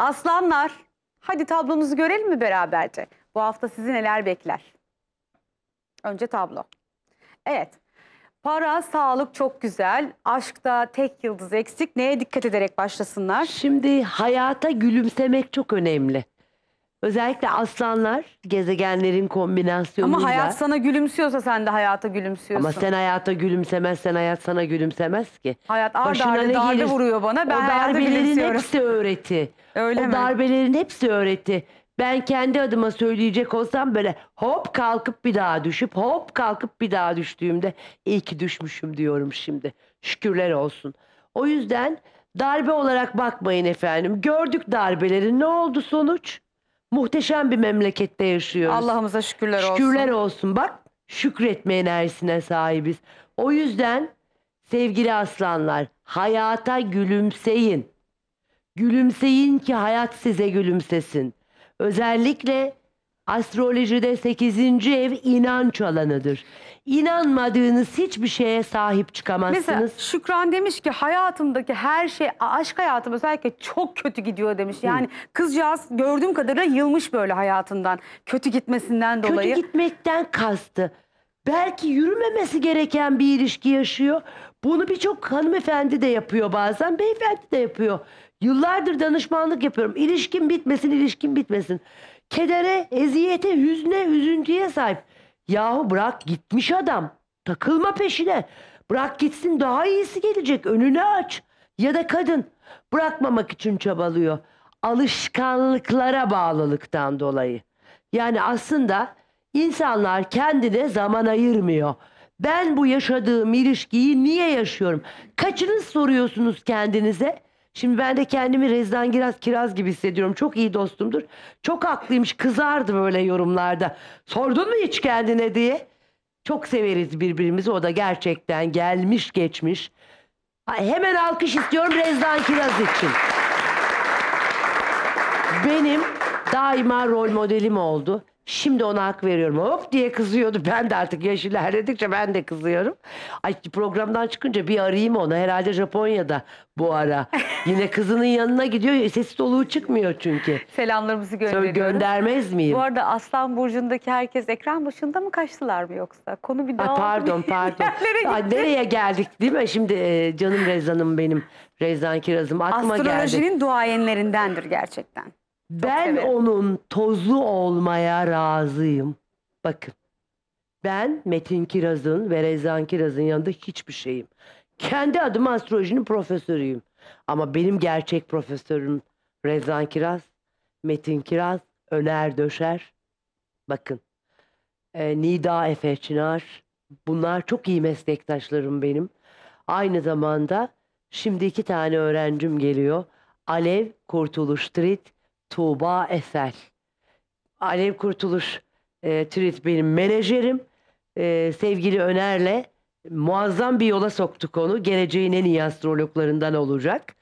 Aslanlar, hadi tablonuzu görelim mi beraberce? Bu hafta sizi neler bekler? Önce tablo. Evet. Para, sağlık çok güzel. Aşkta tek yıldız eksik. Neye dikkat ederek başlasınlar? Şimdi hayata gülümsemek çok önemli. Özellikle aslanlar gezegenlerin kombinasyonunda. Ama hayat sana gülümsüyorsa sen de hayata gülümsüyorsun. Ama sen hayata gülümsemezsen hayat sana gülümsemez ki. Hayat ağır darbe, vuruyor bana ben o hayata hepsi öğreti. Öyle o mi? darbelerin hepsi öğreti. Ben kendi adıma söyleyecek olsam böyle hop kalkıp bir daha düşüp hop kalkıp bir daha düştüğümde iyi ki düşmüşüm diyorum şimdi. Şükürler olsun. O yüzden darbe olarak bakmayın efendim. Gördük darbeleri ne oldu sonuç? Muhteşem bir memlekette yaşıyoruz. Allah'ımıza şükürler olsun. Şükürler olsun. Bak şükretme enerjisine sahibiz. O yüzden sevgili aslanlar hayata gülümseyin. Gülümseyin ki hayat size gülümsesin. Özellikle Astrolojide 8. ev inanç alanıdır. İnanmadığınız hiçbir şeye sahip çıkamazsınız. Mesela Şükran demiş ki hayatımdaki her şey aşk hayatım özellikle çok kötü gidiyor demiş. Yani kızcağız gördüğüm kadarıyla yılmış böyle hayatından. Kötü gitmesinden dolayı. Kötü gitmekten kastı. Belki yürümemesi gereken bir ilişki yaşıyor. Bunu birçok hanımefendi de yapıyor bazen, beyefendi de yapıyor. Yıllardır danışmanlık yapıyorum. İlişkin bitmesin, ilişkin bitmesin. Kedere, eziyete, hüzne, üzüntüye sahip. Yahu bırak gitmiş adam. Takılma peşine. Bırak gitsin daha iyisi gelecek. Önünü aç. Ya da kadın bırakmamak için çabalıyor. Alışkanlıklara bağlılıktan dolayı. Yani aslında insanlar kendine zaman ayırmıyor. Ben bu yaşadığım ilişkiyi niye yaşıyorum? Kaçınız soruyorsunuz kendinize? Şimdi ben de kendimi Rezdan Kiraz, Kiraz gibi hissediyorum. Çok iyi dostumdur. Çok haklıymış kızardı böyle yorumlarda. Sordun mu hiç kendine diye. Çok severiz birbirimizi. O da gerçekten gelmiş geçmiş. Ha, Hemen alkış istiyorum Rezdan Kiraz için. Benim daima rol modelim oldu. Şimdi ona hak veriyorum. Hop diye kızıyordu. Ben de artık yaş ilerledikçe ben de kızıyorum. Ay programdan çıkınca bir arayayım onu. Herhalde Japonya'da bu ara. Yine kızının yanına gidiyor. Sesi soluğu çıkmıyor çünkü. Selamlarımızı gönderiyoruz. Sonra göndermez miyim? Bu arada Aslan Burcu'ndaki herkes ekran başında mı kaçtılar mı yoksa? Konu bir daha Ay, Pardon pardon. Ay, nereye geldik değil mi? Şimdi e, canım Rezan'ım benim. Rezan Kiraz'ım aklıma Astrolojinin geldi. Astrolojinin duayenlerindendir gerçekten. Ben severim. onun tozu olmaya razıyım. Bakın. Ben Metin Kiraz'ın ve Rezan Kiraz'ın yanında hiçbir şeyim. Kendi adıma astrolojinin profesörüyüm. Ama benim gerçek profesörüm Rezan Kiraz, Metin Kiraz, Öner Döşer. Bakın. E, Nida Efe Çınar. Bunlar çok iyi meslektaşlarım benim. Aynı zamanda şimdi iki tane öğrencim geliyor. Alev Kurtuluş Street Tuğba Esel. Alev Kurtuluş e, Türit benim menajerim. E, sevgili Öner'le muazzam bir yola soktuk onu. Geleceğin en iyi astrologlarından olacak.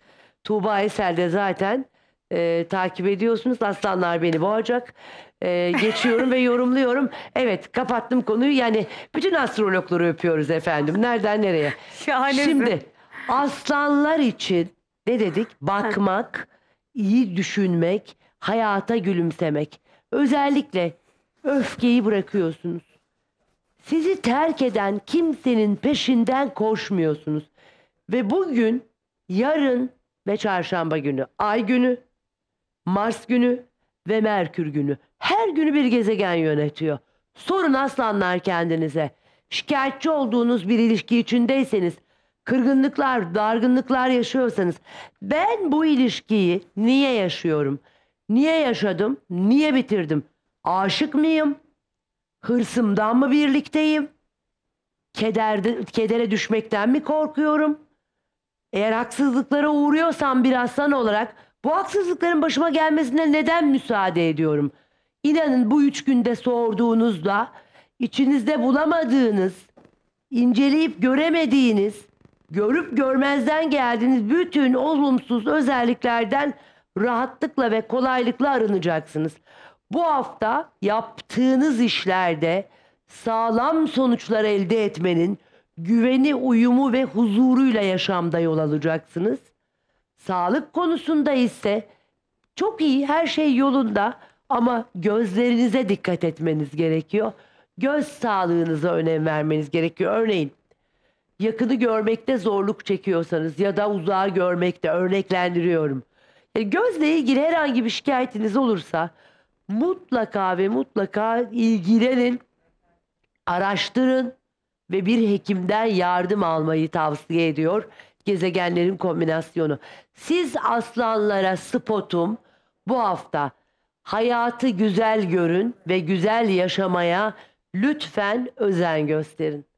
Tuğba Esel de zaten e, takip ediyorsunuz. Aslanlar beni boğacak. E, geçiyorum ve yorumluyorum. Evet kapattım konuyu. Yani bütün astrologları öpüyoruz efendim. Nereden nereye? Şahanesin. Şimdi aslanlar için ne dedik? Bakmak, iyi düşünmek, hayata gülümsemek. Özellikle öfkeyi bırakıyorsunuz. Sizi terk eden kimsenin peşinden koşmuyorsunuz. Ve bugün, yarın ve çarşamba günü, ay günü, Mars günü ve Merkür günü. Her günü bir gezegen yönetiyor. Sorun aslanlar kendinize. Şikayetçi olduğunuz bir ilişki içindeyseniz kırgınlıklar, dargınlıklar yaşıyorsanız ben bu ilişkiyi niye yaşıyorum? Niye yaşadım? Niye bitirdim? Aşık mıyım? Hırsımdan mı birlikteyim? Kederde, kedere düşmekten mi korkuyorum? Eğer haksızlıklara uğruyorsam bir aslan olarak bu haksızlıkların başıma gelmesine neden müsaade ediyorum? İnanın bu üç günde sorduğunuzda içinizde bulamadığınız, inceleyip göremediğiniz görüp görmezden geldiğiniz bütün olumsuz özelliklerden rahatlıkla ve kolaylıkla arınacaksınız. Bu hafta yaptığınız işlerde sağlam sonuçlar elde etmenin güveni, uyumu ve huzuruyla yaşamda yol alacaksınız. Sağlık konusunda ise çok iyi, her şey yolunda ama gözlerinize dikkat etmeniz gerekiyor. Göz sağlığınıza önem vermeniz gerekiyor. Örneğin yakını görmekte zorluk çekiyorsanız ya da uzağı görmekte örneklendiriyorum. E, gözle ilgili herhangi bir şikayetiniz olursa mutlaka ve mutlaka ilgilenin, araştırın ve bir hekimden yardım almayı tavsiye ediyor gezegenlerin kombinasyonu. Siz aslanlara spotum bu hafta hayatı güzel görün ve güzel yaşamaya lütfen özen gösterin.